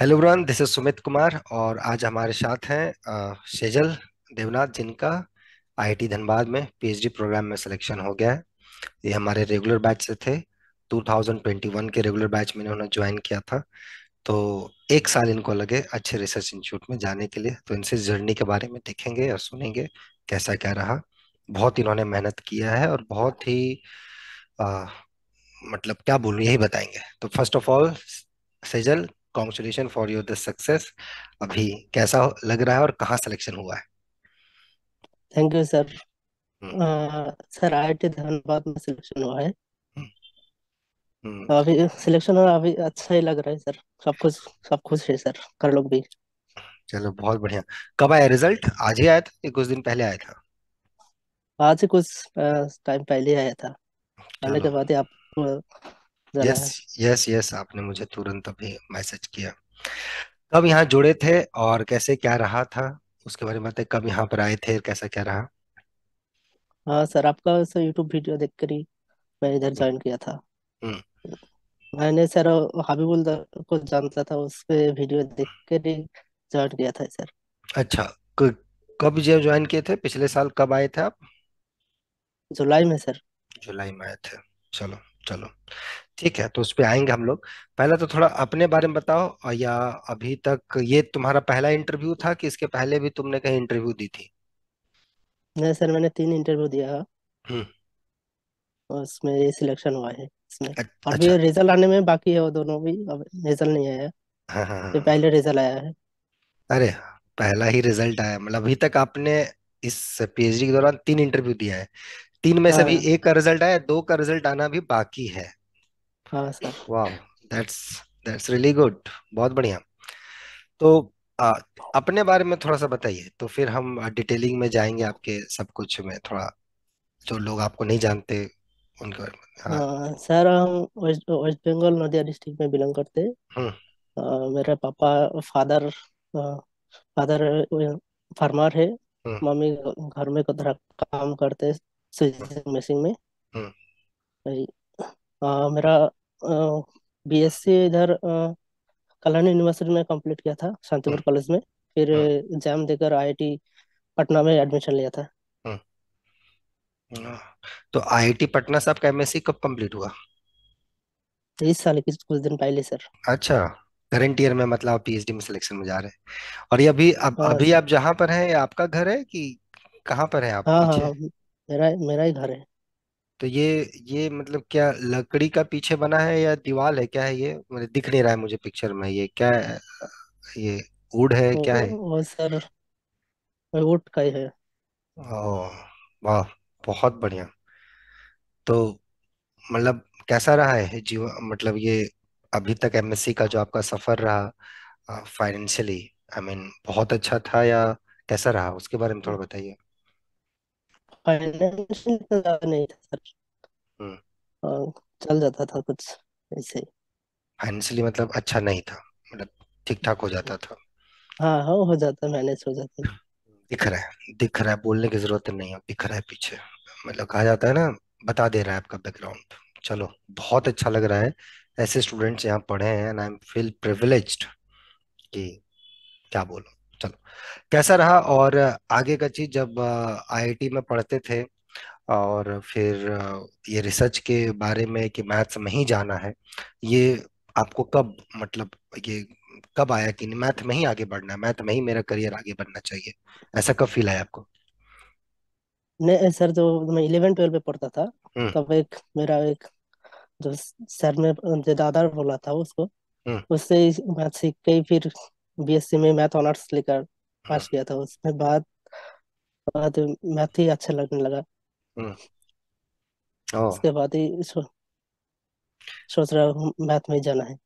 Hello brown this is Sumit Kumar और आज हमारे साथ हैं शेजल देवनाथ जिनका आईआईटी धनबाद में पीएचडी प्रोग्राम में सिलेक्शन हो गया है ये हमारे रेगुलर बैच से थे 2021 के रेगुलर बैच में इन्होंने ज्वाइन किया था तो एक साल इनको लगे अच्छे रिसर्च इंस्टीट्यूट में जाने के लिए तो इनसे जर्नी के बारे में देखेंगे और सुनेंगे कैसा क्या रहा बहुत इन्होंने मेहनत किया है और बहुत ही आ, मतलब क्या बोलूँ यही बताएंगे तो first of all Sejal congratulation for your this success अभी कैसा लग रहा है और कहाँ सिलेक्शन हुआ है thank you sir sir I I T Dhanbad में सिलेक्शन हुआ है hmm. Hmm. अभी सिलेक्शन और अभी अच्छा ही लग रहा है सर सब कुछ सब कुछ है सर कर लोग भी चलो बहुत बढ़िया कब आया रिजल्ट आज ही आया था या कुछ दिन पहले आया था आज से कुछ टाइम uh, पहले आया था आने के बाद आप यस यस यस आपने मुझे तुरंत अभी मैसेज किया कब यहाँ जुड़े थे और कैसे क्या रहा था उसके बारे में कब यहाँ पर आए थे कैसा क्या रहा हाँ सर आपका सर यूट्यूब वीडियो देख कर ही मैं इधर ज्वाइन हम्म। किया था हम्म। मैंने सर हबीबुल को जानता था उस उसके वीडियो देख कर ही ज्वाइन किया था सर अच्छा कब जब ज्वाइन किए थे पिछले साल कब आए थे आप जुलाई में सर जुलाई में आए थे चलो चलो ठीक है तो उस पर आएंगे हम लोग पहले तो थोड़ा अपने बारे में बताओ और या अभी तक ये तुम्हारा पहला इंटरव्यू था कि इसके पहले भी तुमने कहीं इंटरव्यू दी थी नहीं सर मैंने तीन इंटरव्यू दिया है हम्म। और उसमें ये सिलेक्शन हुआ है इसमें अच्छ- अभी अच्छा रिजल्ट आने में बाकी है वो दोनों भी अब रिजल्ट नहीं आया हाँ हाँ ये हाँ। पहले रिजल्ट आया है अरे हाँ, पहला ही रिजल्ट आया मतलब अभी तक आपने इस पीएचडी के दौरान तीन इंटरव्यू दिया है तीन में से हाँ। अभी एक का रिजल्ट आया दो का रिजल्ट आना भी बाकी है हाँ सर वाह दैट्स दैट्स रियली गुड बहुत बढ़िया तो आ, अपने बारे में थोड़ा सा बताइए तो फिर हम डिटेलिंग में जाएंगे आपके सब कुछ में थोड़ा जो लोग आपको नहीं जानते उनके बारे में हाँ हाँ सर हम वेस्ट बंगाल नदिया डिस्ट्रिक्ट में बिलोंग करते हैं हम्म। मेरे पापा फादर फादर फार्मर है हम्म। मम्मी घर में कुछ काम करते हैं मशीन में हम्म। आ, मेरा बी एस सी इधर कल्याण यूनिवर्सिटी में कंप्लीट किया था शांतिपुर कॉलेज हम्म। में फिर एग्जाम हम्म। देकर आईआईटी पटना में एडमिशन लिया था हम्म। तो आईआईटी पटना से आपका एमएससी कब कंप्लीट हुआ तेईस साल के कुछ दिन पहले सर अच्छा करंट ईयर में मतलब पीएचडी में सिलेक्शन में जा रहे हैं और ये अभी अब हाँ, अभी आप जहाँ पर हैं आपका घर है कि कहाँ पर है आप हाँ हाँ मेरा मेरा ही घर है तो ये ये मतलब क्या लकड़ी का पीछे बना है या दीवार है क्या है ये मतलब दिख नहीं रहा है मुझे पिक्चर में ये क्या है? ये वुड है क्या है वो सर वुड का ही है ओ वाह बहुत बढ़िया तो मतलब कैसा रहा है जीवन मतलब ये अभी तक एमएससी का जो आपका सफर रहा फाइनेंशियली आई मीन बहुत अच्छा था या कैसा रहा उसके बारे में थोड़ा बताइए फाइनेंशियल तो ज्यादा नहीं था सर हम्म। हाँ, चल जाता था कुछ ऐसे फाइनेंशियली मतलब अच्छा नहीं था मतलब ठीक ठाक हो जाता था हाँ हाँ हो जाता मैनेज हो जाता दिख रहा है दिख रहा है बोलने की जरूरत नहीं है दिख रहा है पीछे मतलब कहा जाता है ना बता दे रहा है आपका बैकग्राउंड चलो बहुत अच्छा लग रहा है ऐसे स्टूडेंट्स यहाँ पढ़े हैं and I am feel privileged कि क्या बोलो चलो कैसा रहा और आगे का चीज जब आईआईटी में पढ़ते थे और फिर ये रिसर्च के बारे में कि मैथ्स में ही जाना है ये आपको कब मतलब ये कब आया कि मैथ में ही आगे बढ़ना है मैथ में ही मेरा करियर आगे बढ़ना चाहिए ऐसा कब फील आया आपको नहीं सर जो मैं इलेवन ट्वेल्व में पढ़ता था हम्म। तब एक मेरा एक जो सर ने जो दादा बोला था उसको हम्म। उससे मैथ सीख के फिर बीएससी में मैथ ऑनर्स लेकर पास हाँ। किया था उसके बाद बाद मैथ ही अच्छा लगने लगा हम्म। उसके हाँ। बाद ही सो, सोच रहा हूँ मैथ में जाना है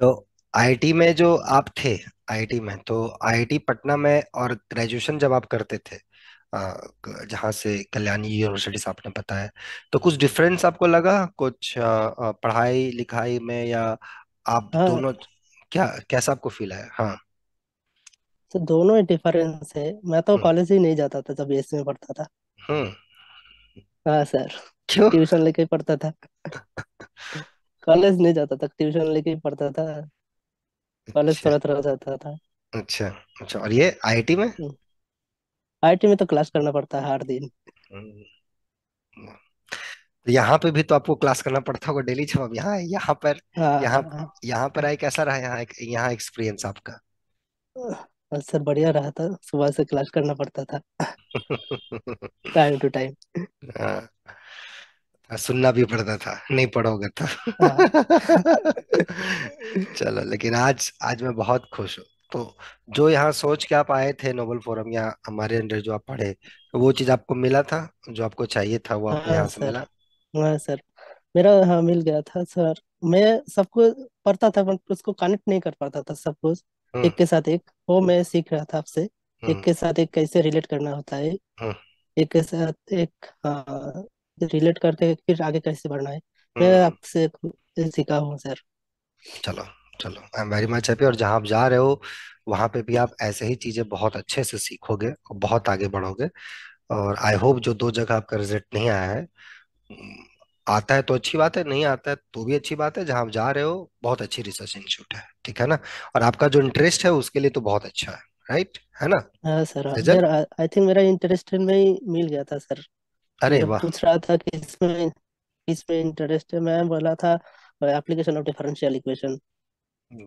तो आईटी में जो आप थे आईटी में तो आईटी पटना में और ग्रेजुएशन जब आप करते थे जहाँ से कल्याणी यूनिवर्सिटी से आपने बताया तो कुछ डिफरेंस आपको लगा कुछ पढ़ाई लिखाई में या आप हाँ दोनों क्या कैसा आपको फील है हाँ तो दोनों ही डिफरेंस है मैं तो कॉलेज हम्म। ही नहीं जाता था जब बीएससी में पढ़ता था हम्म, हाँ सर क्यों ट्यूशन लेके पढ़ता था कॉलेज नहीं जाता था ट्यूशन लेके पढ़ता था कॉलेज अच्छा थोड़ा थोड़ा जाता था अच्छा अच्छा और ये आईआईटी में आईटी हम्म। में तो क्लास करना पड़ता है हर दिन हम्म, तो यहाँ पे भी तो आपको क्लास करना पड़ता होगा डेली जब आप यहाँ यहाँ पर हाँ, यहाँ हाँ, हाँ। यहाँ पर आए कैसा रहा यहाँ यहाँ एक्सपीरियंस आपका सर बढ़िया रहा था सुबह से क्लास करना पड़ता था टाइम टू टाइम हाँ सुनना भी पड़ता था नहीं पढ़ोगे तो चलो लेकिन आज आज मैं बहुत खुश हूँ तो जो यहाँ सोच के आप आए थे नोबल फोरम या हमारे अंडर जो आप पढ़े तो वो चीज आपको मिला था जो आपको चाहिए था वो आपको यहाँ से मिला हाँ सर मेरा हाँ मिल गया था सर मैं सबको पढ़ता था बट उसको कनेक्ट नहीं कर पाता था सब कुछ हम्म। एक के साथ एक वो मैं हम्म। सीख रहा था आपसे एक हम्म। के साथ एक कैसे रिलेट करना होता है एक के साथ एक हाँ रिलेट करके फिर आगे कैसे बढ़ना है मैं आपसे सीखा हूँ सर चलो चलो I am very much happy और जहाँ आप जा रहे हो वहां पे भी आप ऐसे ही चीजें बहुत अच्छे से सीखोगे और बहुत आगे बढ़ोगे और आई होप जो दो जगह आपका रिजल्ट नहीं आया है आता है तो अच्छी बात है नहीं आता है तो भी अच्छी बात है जहां आप जा रहे हो बहुत अच्छी रिसर्च इंस्टीट्यूट है ठीक है ना और आपका जो इंटरेस्ट है उसके लिए तो बहुत अच्छा है राइट है ना हाँ सर आई थिंक मेरा इंटरेस्ट में ही मिल गया था सर अरे वाह पूछ रहा था कि इसमें इसमें इंटरेस्ट है मैं बोला था एप्लीकेशन ऑफ डिफरेंशियल इक्वेशन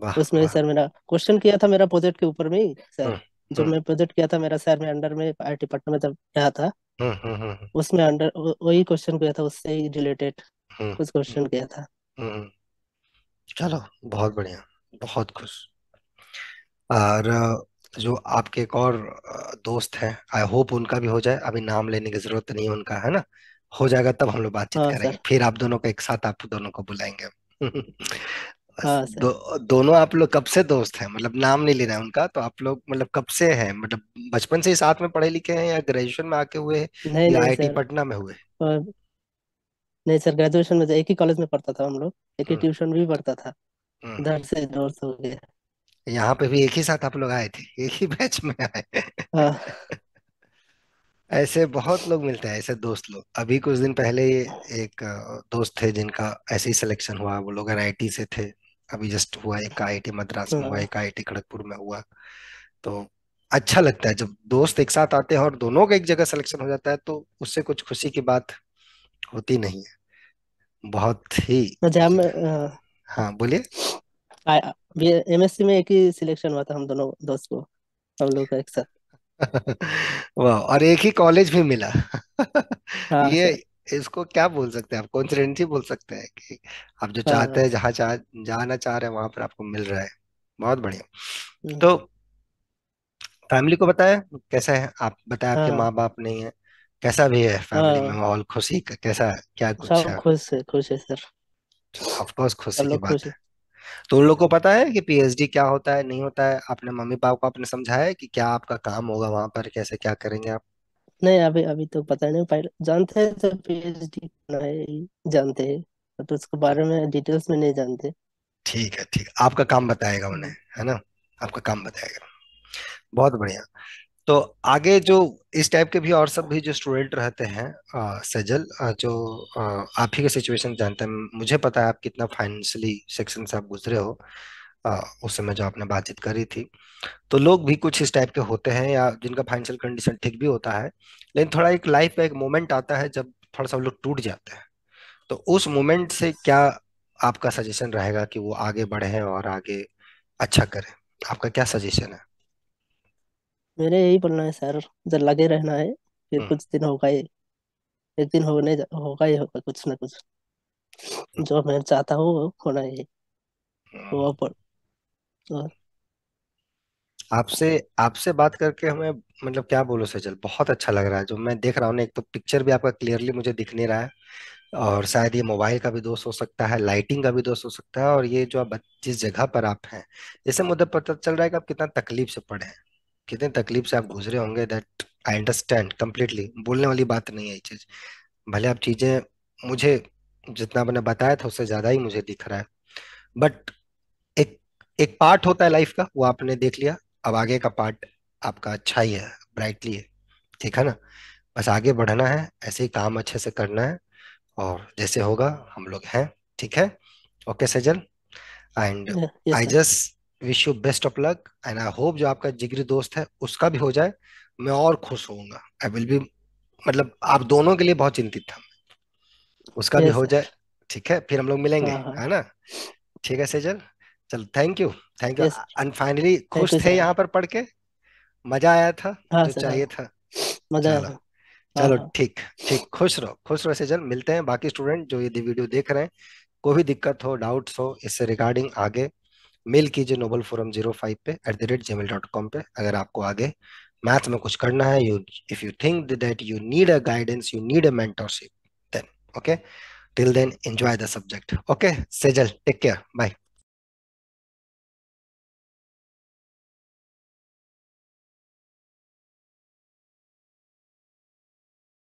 वाह उसमें वाह सर मेरा क्वेश्चन किया था मेरा प्रोजेक्ट के ऊपर में सर हम्म, जब हम्म। मैं प्रोजेक्ट किया था मेरा सर मेरे अंडर में आईटी पटना में जब रहा था हम्म, हम्म, हम्म, उसमें अंडर वही क्वेश्चन किया था उससे ही रिलेटेड हम्म कुछ क्वेश्चन किया था हम्म। चलो बहुत बढ़िया बहुत खुश और जो आपके एक और दोस्त है आई होप उनका भी हो जाए अभी नाम लेने की जरूरत नहीं है उनका है ना हो जाएगा तब हम लोग बातचीत हाँ करेंगे सर फिर आप दोनों को एक साथ आप दोनों को बुलाएंगे दो, दोनों आप लोग कब से दोस्त हैं मतलब नाम नहीं लेना है उनका तो आप लोग मतलब कब से हैं मतलब बचपन से ही साथ में पढ़े लिखे हैं या ग्रेजुएशन में आके हुए नहीं या आईआईटी पटना में हुए नहीं सर ग्रेजुएशन में तो एक ही कॉलेज में पढ़ता था हम लोग एक ही हम्म। ट्यूशन भी पढ़ता था उधर हम्म। से दोस्त हो गए यहाँ पे भी एक ही साथ आप लोग आए थे एक ही बैच में आए हाँ। ऐसे बहुत लोग मिलते हैं ऐसे दोस्त लोग अभी कुछ दिन पहले एक दोस्त थे जिनका ऐसे ही सिलेक्शन हुआ वो लोग एन से थे अभी जस्ट हुआ एक आईआईटी मद्रास में हुआ हाँ। एक आईआईटी खड़गपुर में हुआ तो अच्छा लगता है जब दोस्त एक साथ आते हैं और दोनों का एक जगह सिलेक्शन हो जाता है तो उससे कुछ खुशी की बात होती नहीं है बहुत ही एग्जाम अच्छा, हाँ बोलिए एमएससी में एक ही सिलेक्शन हुआ था हम दोनों दोस्त को हम लोग का एक साथ वाह और एक ही कॉलेज भी मिला हाँ, ये इसको क्या बोल सकते हैं आप कॉन्सिडेंसी बोल सकते हैं कि आप जो हाँ, चाहते हाँ। हैं जहां चाह जाना चाह रहे हैं वहां पर आपको मिल रहा है बहुत बढ़िया तो फैमिली को बताया कैसा है आप बताया आपके हाँ। माँ बाप नहीं है कैसा भी है फैमिली में माहौल खुशी का कैसा क्या कुछ सब है खुश है खुश है सर ऑफ कोर्स खुशी की बात है तो उन लोग को पता है कि पीएचडी क्या होता है नहीं होता है आपने मम्मी पापा को आपने समझाया कि क्या आपका काम होगा वहां पर कैसे क्या करेंगे आप नहीं अभी अभी तो पता नहीं पहले जानते हैं तो पीएचडी करना है जानते हैं बट तो उसके बारे में डिटेल्स में नहीं जानते ठीक है ठीक आपका काम बताएगा उन्हें है ना आपका काम बताएगा बहुत बढ़िया तो आगे जो इस टाइप के भी और सब भी जो स्टूडेंट रहते हैं आ, सजल आ, जो आ, आप ही का सिचुएशन जानते हैं मुझे पता है आप कितना फाइनेंशियली सेक्शन से आप गुजरे हो उस समय जो आपने बातचीत करी थी तो लोग भी कुछ इस टाइप के होते हैं या जिनका फाइनेंशियल कंडीशन ठीक भी होता है लेकिन थोड़ा एक लाइफ का एक मोमेंट आता है जब थोड़ा सा लोग टूट जाते हैं तो उस मोमेंट से क्या आपका सजेशन रहेगा कि वो आगे बढ़े और आगे अच्छा करें आपका क्या सजेशन है मेरे यही बोलना है सर जब लगे रहना है फिर हम्म। कुछ दिन होगा ही एक दिन होने होगा ही होगा कुछ ना कुछ हम्म। जो मैं चाहता हूँ होना ही हम्म। वो हाँ। आपसे आपसे बात करके हमें मतलब क्या बोलो सजल बहुत अच्छा लग रहा है जो मैं देख रहा हूँ ना एक तो पिक्चर भी आपका क्लियरली मुझे दिख नहीं रहा है और शायद ये मोबाइल का भी दोष हो सकता है लाइटिंग का भी दोष हो सकता है और ये जो आप जिस जगह पर आप हैं इससे मुझे पता चल रहा है कि आप कितना तकलीफ से पड़े हैं कितने तकलीफ से आप गुजरे होंगे दैट आई अंडरस्टैंड कम्प्लीटली बोलने वाली बात नहीं है ये चीज भले आप चीजें मुझे जितना आपने बताया था उससे ज्यादा ही मुझे दिख रहा है बट एक पार्ट होता है लाइफ का वो आपने देख लिया अब आगे का पार्ट आपका अच्छा ही है ब्राइटली है ठीक है ना बस आगे बढ़ना है ऐसे ही काम अच्छे से करना है और जैसे होगा हम लोग हैं ठीक है okay Sajal and I just wish you best of luck and I hope जो आपका जिगरी दोस्त है उसका भी हो जाए मैं और खुश होऊंगा आई विल बी मतलब आप दोनों के लिए बहुत चिंतित था उसका yes, भी हो जाए ठीक है फिर हम लोग मिलेंगे हाँ, हाँ। है ना ठीक है सजल चलो thank you thank you and finally खुश थे यहाँ पर पढ़ के मजा आया था हाँ, जो चाहिए था मजा आया था चलो हाँ, हाँ। ठीक ठीक खुश रहो खुश रहो सेजल मिलते हैं बाकी स्टूडेंट जो ये वीडियो देख रहे हैं कोई भी दिक्कत हो डाउट्स हो इससे रिगार्डिंग आगे मेल कीजिए नोबल फोरम जीरो फाइव पे at the rate Gmail dot com पे अगर आपको आगे मैथ में कुछ करना है you if you think that you need a guidance you need a mentorship then okay till then enjoy the subject okay Sejal take care bye